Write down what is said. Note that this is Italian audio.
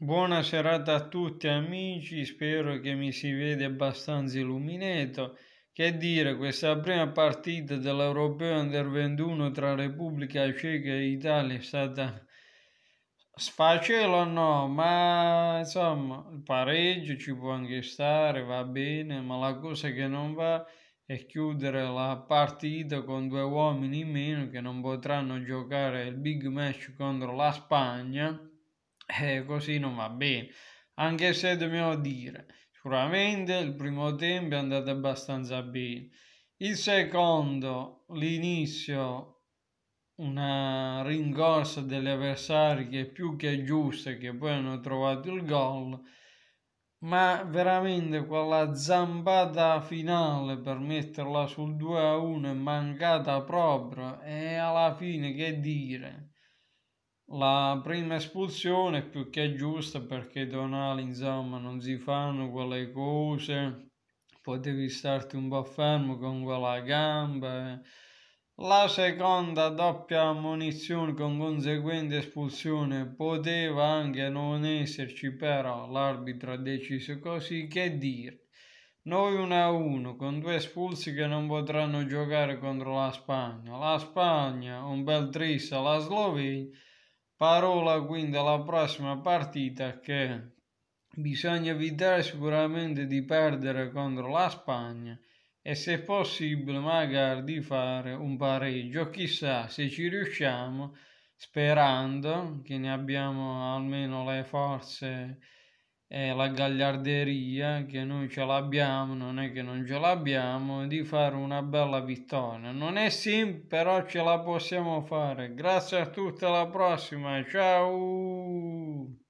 Buona serata a tutti amici, spero che mi si vede abbastanza illuminato. Che dire, questa prima partita dell'Europeo Under 21 tra Repubblica Ceca e Italia è stata sfacelo o no? Ma insomma, il pareggio ci può anche stare, va bene, ma la cosa che non va è chiudere la partita con due uomini in meno che non potranno giocare il big match contro la Spagna eh, così non va bene. Anche se dobbiamo dire, sicuramente il primo tempo è andato abbastanza bene. Il secondo, l'inizio, una rincorsa degli avversari che è più che giusta, che poi hanno trovato il gol. Ma veramente quella zampata finale per metterla sul 2 a 1 è mancata proprio. E alla fine, che dire? La prima espulsione è più che giusta perché Donali, insomma, non si fanno quelle cose. Potevi starti un po' fermo con quella gamba. La seconda doppia ammonizione con conseguente espulsione poteva anche non esserci, però l'arbitro ha deciso così. Che dire? Noi 1 a 1 con due espulsi che non potranno giocare contro la Spagna. La Spagna, un bel tris alla Slovenia Parola quindi alla prossima partita che bisogna evitare sicuramente di perdere contro la Spagna e se possibile magari di fare un pareggio. Chissà se ci riusciamo, sperando che ne abbiamo almeno le forze e la gagliarderia che noi ce l'abbiamo, non è che non ce l'abbiamo, di fare una bella vittoria. Non è sì, però ce la possiamo fare. Grazie a tutti, alla prossima, ciao!